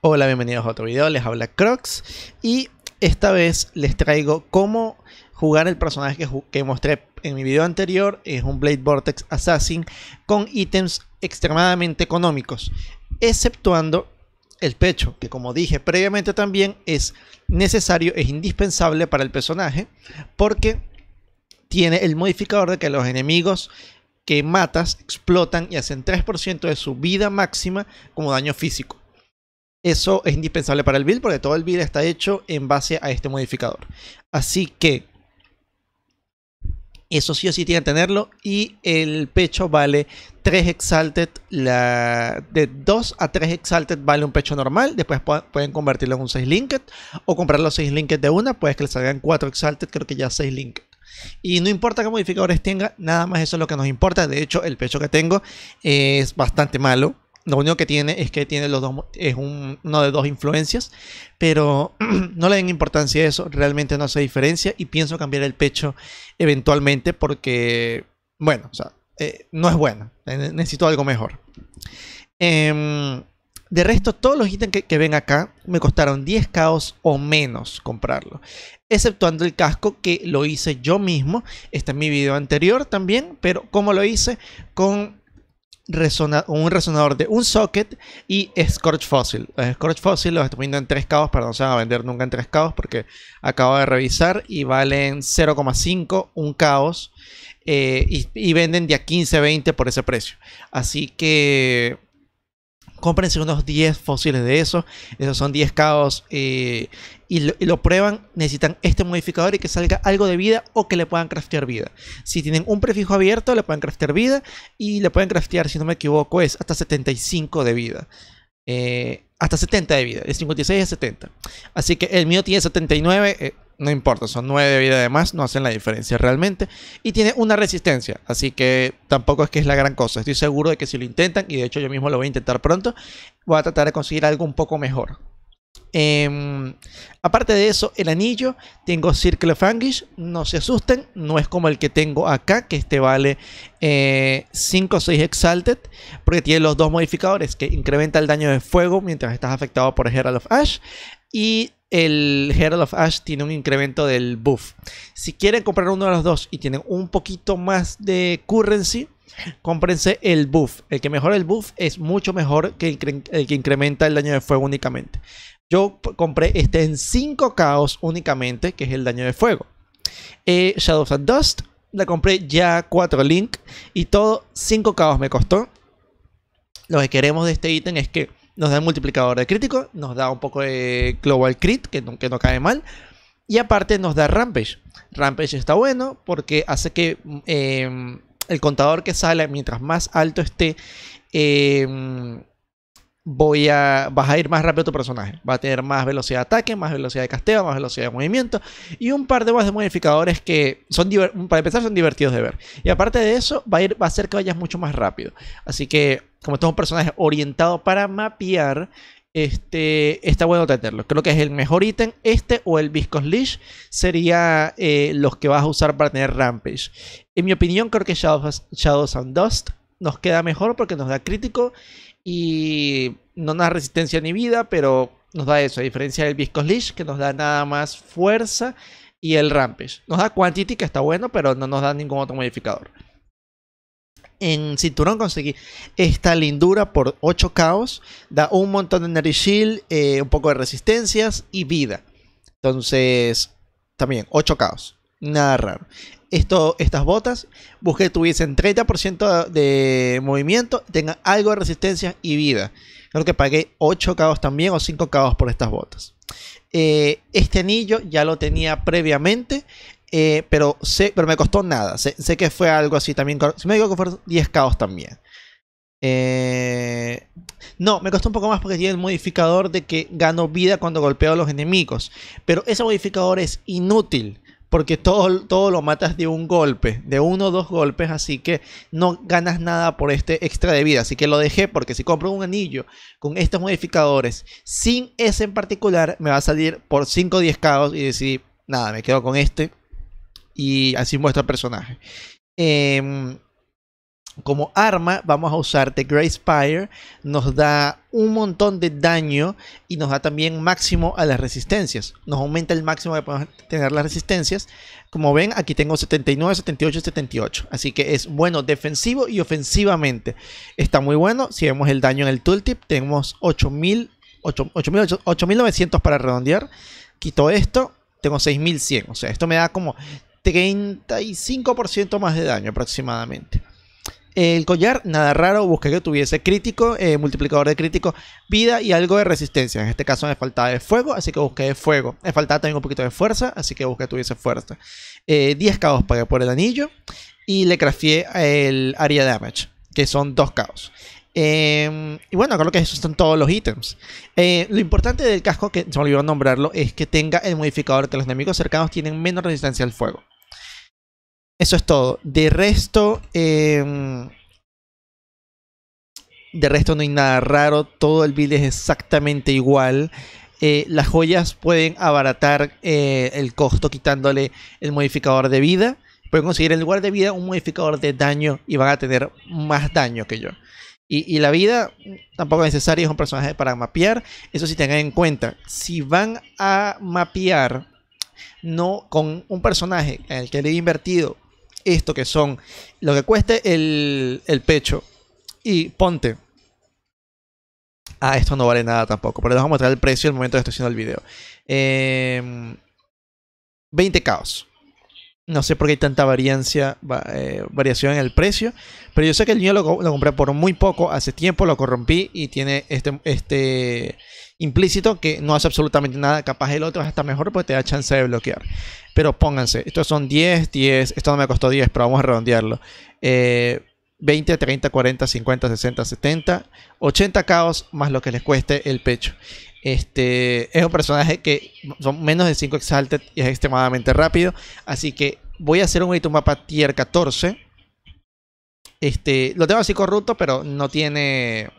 Hola, bienvenidos a otro video, les habla Crocs y esta vez les traigo cómo jugar el personaje que, que, mostré en mi video anterior, es un Blade Vortex Assassin con ítems extremadamente económicos, exceptuando el pecho, que como dije previamente también es necesario, es indispensable para el personaje porque tiene el modificador de que los enemigos que matas explotan y hacen 3% de su vida máxima como daño físico. Eso es indispensable para el build porque todo el build está hecho en base a este modificador. Así que eso sí o sí tienen que tenerlo. Y el pecho vale 3 Exalted. La, de 2 a 3 Exalted vale un pecho normal. Después pueden convertirlo en un 6 Linked. O comprar los 6 Linked de una. Pues que le salgan 4 Exalted. Creo que ya 6 Linked. Y no importa qué modificadores tenga. Nada más eso es lo que nos importa. De hecho, el pecho que tengo es bastante malo. Lo único que tiene es que tiene los dos, es uno de dos influencias, pero no le den importancia a eso, realmente no hace diferencia y pienso cambiar el pecho eventualmente porque, bueno, eh, no es bueno, eh, necesito algo mejor. Em, de resto, todos los ítems que, ven acá me costaron 10 caos o menos comprarlo. Exceptuando el casco que lo hice yo mismo. Está en mi video anterior también. Pero ¿cómo lo hice? Con un resonador de un socket y Scorch Fossil. Los eh, Scorch Fossil los estoy poniendo en 3 cabos para no se van a vender nunca en 3 cabos porque acabo de revisar y valen 0,5, un caos. Eh, y, venden de a 15, 20 por ese precio. Así que Cómprense unos 10 fósiles de eso. Esos son 10 caos. Eh, y, lo, prueban. Necesitan este modificador y que salga algo de vida o que le puedan craftear vida. Si tienen un prefijo abierto, le pueden craftear vida. Y le pueden craftear, si no me equivoco, es hasta 75 de vida. Eh, hasta 70 de vida. De 56 a 70. Así que el mío tiene 79 no importa, son 9 de vida de más, no hacen la diferencia realmente. Y tiene una resistencia, así que tampoco es que es la gran cosa. Estoy seguro de que si lo intentan, y de hecho yo mismo lo voy a intentar pronto, voy a tratar de conseguir algo un poco mejor. Em, aparte de eso, el anillo, tengo Circle of Anguish, no se asusten, no es como el que tengo acá, que este vale 5 eh, o 6 Exalted, porque tiene los dos modificadores, que incrementa el daño de fuego mientras estás afectado por Herald of Ash, y el Herald of Ash tiene un incremento del buff. Si quieren comprar uno de los dos y tienen un poquito más de currency, cómprense el buff. El que mejora el buff es mucho mejor que el, que incrementa el daño de fuego únicamente. Yo compré este en 5 caos únicamente, que es el daño de fuego. Eh, Shadow Shadows the Dust, la compré ya 4 link y todo 5 caos me costó. Lo que queremos de este ítem es que nos da multiplicador de crítico, nos da un poco de global crit, que no, no cae mal. Y aparte nos da Rampage. Rampage está bueno porque hace que eh, el contador que sale, mientras más alto esté, eh, voy a, vas a ir más rápido tu personaje. Va a tener más velocidad de ataque, más velocidad de casteo, más velocidad de movimiento y un par de más de modificadores que son, para empezar, son divertidos de ver. Y aparte de eso, va a, ir, va a hacer que vayas mucho más rápido. Así que, como esto un personaje orientado para mapear, este, está bueno tenerlo. Creo que es el mejor ítem. Este o el Viscos Leash sería eh, los que vas a usar para tener Rampage. En mi opinión, creo que Shadows and Dust nos queda mejor porque nos da crítico y no nos da resistencia ni vida, pero nos da eso, a diferencia del Viscos Leash, que nos da nada más fuerza y el Rampage. Nos da Quantity, que está bueno, pero no nos da ningún otro modificador. En cinturón conseguí esta lindura por 8 caos. Da un montón de Energy Shield, eh, un poco de resistencias y vida. Entonces, también 8 caos. Nada raro. Esto, estas botas, busqué que tuviesen 30% de movimiento, tengan algo de resistencia y vida. Creo que pagué 8 k también o 5 cabos por estas botas. Eh, este anillo ya lo tenía previamente, eh, pero, se, pero me costó nada. Sé, que fue algo así también. Si me digo que fueron 10 k también. Eh, no, me costó un poco más porque tiene el modificador de que gano vida cuando golpeo a los enemigos. Pero ese modificador es inútil porque todo, todo lo matas de un golpe, de uno o dos golpes, así que no ganas nada por este extra de vida. Así que lo dejé porque si compro un anillo con estos modificadores, sin ese en particular, me va a salir por 5 o 10 caos y decir nada, me quedo con este y así muestra el personaje. Eh, como arma vamos a usar The Grey Spire, nos da un montón de daño y nos da también máximo a las resistencias. Nos aumenta el máximo que podemos tener las resistencias. Como ven, aquí tengo 79, 78, 78. Así que es bueno defensivo y ofensivamente. Está muy bueno. Si vemos el daño en el tooltip, tenemos 8.900 para redondear. Quito esto, tengo 6.100. O sea, esto me da como 35% más de daño aproximadamente. El collar, nada raro, busqué que tuviese crítico, eh, multiplicador de crítico, vida y algo de resistencia. En este caso me faltaba de fuego, así que busqué de fuego. Me faltaba también un poquito de fuerza, así que busqué que tuviese fuerza. 10 eh, caos pagué por el anillo y le crafié el área damage, que son 2 caos. Em, y bueno, lo que eso son todos los ítems. Eh, lo importante del casco, que se me olvidó nombrarlo, es que tenga el modificador que los enemigos cercanos tienen menos resistencia al fuego. Eso es todo. De resto, em, de resto no hay nada raro. Todo el build es exactamente igual. Eh, las joyas pueden abaratar eh, el costo quitándole el modificador de vida. Pueden conseguir en lugar de vida un modificador de daño y van a tener más daño que yo. Y, la vida tampoco es necesaria, es un personaje para mapear. Eso sí tengan en cuenta. Si van a mapear no con un personaje en el que le he invertido esto que son lo que cueste el, pecho y ponte. Ah, esto no vale nada tampoco, pero les voy a mostrar el precio en el momento de estoy haciendo el video. 20 em, caos. No sé por qué hay tanta variancia, eh, variación en el precio. Pero yo sé que el niño lo, compré por muy poco. Hace tiempo lo corrompí y tiene este, este implícito que no hace absolutamente nada. Capaz el otro hasta mejor porque te da chance de bloquear. Pero pónganse, estos son 10, 10. Esto no me costó 10, pero vamos a redondearlo. 20, 30, 40, 50, 60, 70, 80 caos más lo que les cueste el pecho. Este, es un personaje que son menos de 5 Exalted y es extremadamente rápido. Así que voy a hacer un mapa tier 14. Este, lo tengo así corrupto, pero no tiene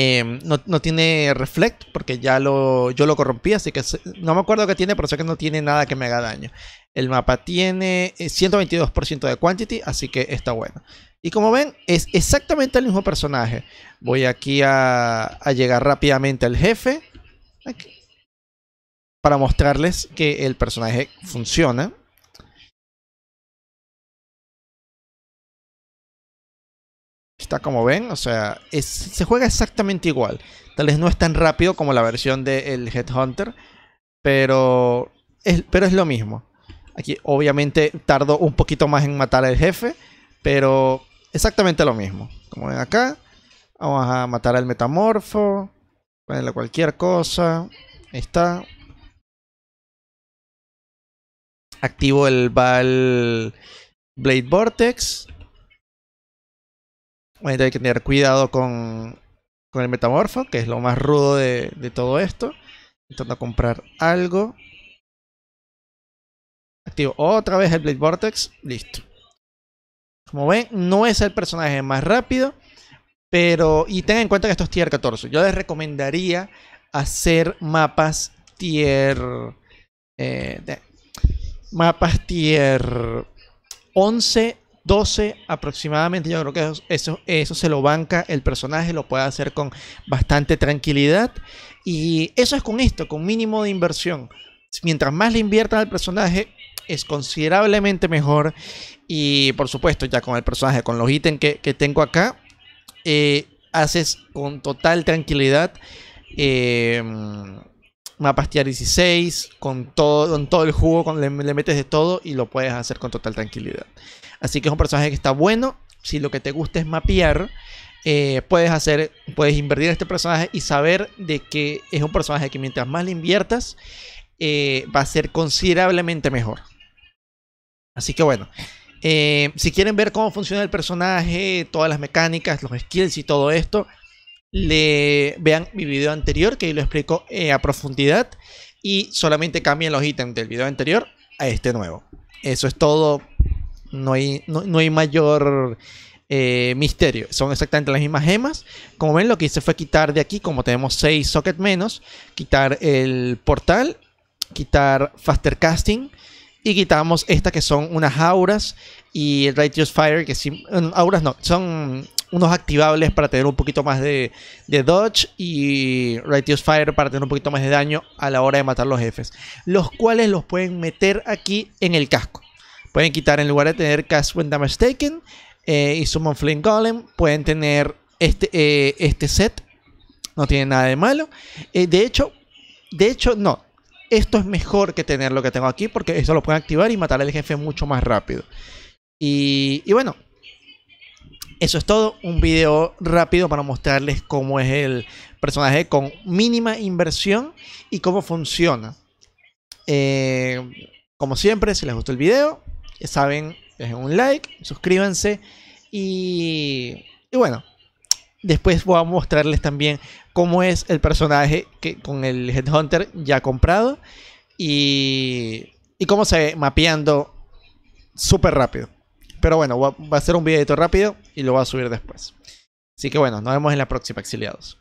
Em, no, tiene reflect porque ya lo, yo lo corrompí, así que no me acuerdo que tiene, pero sé que no tiene nada que me haga daño. El mapa tiene 122% eh, de quantity, así que está bueno. Y como ven, es exactamente el mismo personaje. Voy aquí a, llegar rápidamente al jefe. para mostrarles que el personaje funciona. como ven, o sea, se juega exactamente igual. Tal vez no es tan rápido como la versión del Headhunter, pero es, pero es lo mismo. Aquí obviamente tardo un poquito más en matar al jefe, pero exactamente lo mismo. Como ven acá, vamos a matar al metamorfo, ponerle cualquier cosa, ahí está. Activo el Val Blade Vortex hay que tener cuidado con, el metamorfo, que es lo más rudo de, todo esto. Intento comprar algo. Activo otra vez el Blade Vortex. Listo. Como ven, no es el personaje más rápido. Pero, y tengan en cuenta que esto es tier 14. Yo les recomendaría hacer mapas tier. Eh, mapas tier 11 12 aproximadamente. Yo creo que eso, eso se lo banca el personaje, lo puede hacer con bastante tranquilidad. Y eso es con esto, con mínimo de inversión. Mientras más le inviertan al personaje, es considerablemente mejor. Y por supuesto, ya con el personaje, con los ítems que, tengo acá, eh, haces con total tranquilidad. Eh, mapas tier 16, con todo, todo el jugo, con, le metes de todo y lo puedes hacer con total tranquilidad. Así que es un personaje que está bueno. Si lo que te gusta es mapear, eh, puedes hacer, puedes invertir este personaje y saber de que es un personaje que mientras más le inviertas, eh, va a ser considerablemente mejor. Así que bueno, eh, si quieren ver cómo funciona el personaje, todas las mecánicas, los skills y todo esto, le vean mi video anterior que ahí lo explico a profundidad y solamente cambien los ítems del video anterior a este nuevo. Eso es todo no hay, no, hay mayor eh, misterio. Son exactamente las mismas gemas. Como ven, lo que hice fue quitar de aquí, como tenemos 6 socket menos, quitar el portal, quitar faster casting y quitamos estas que son unas auras y el Righteous Fire, que sí, eh, auras no, son unos activables para tener un poquito más de, de, dodge y Righteous Fire para tener un poquito más de daño a la hora de matar los jefes, los cuales los pueden meter aquí en el casco. Pueden quitar en lugar de tener Cast When Damage Taken eh, y Summon Flame Golem. Pueden tener este, eh, este set. No tiene nada de malo. Eh, de hecho, de hecho, no. Esto es mejor que tener lo que tengo aquí porque eso lo pueden activar y matar al jefe mucho más rápido. Y, bueno, eso es todo. Un video rápido para mostrarles cómo es el personaje con mínima inversión y cómo funciona. como siempre, si les gustó el video, ya saben, dejen un like, suscríbanse y, y bueno, después voy a mostrarles también cómo es el personaje que, con el Headhunter ya comprado y, y cómo se ve mapeando súper rápido. Pero bueno, va a ser un videito rápido y lo voy a subir después. Así que bueno, nos vemos en la próxima, exiliados.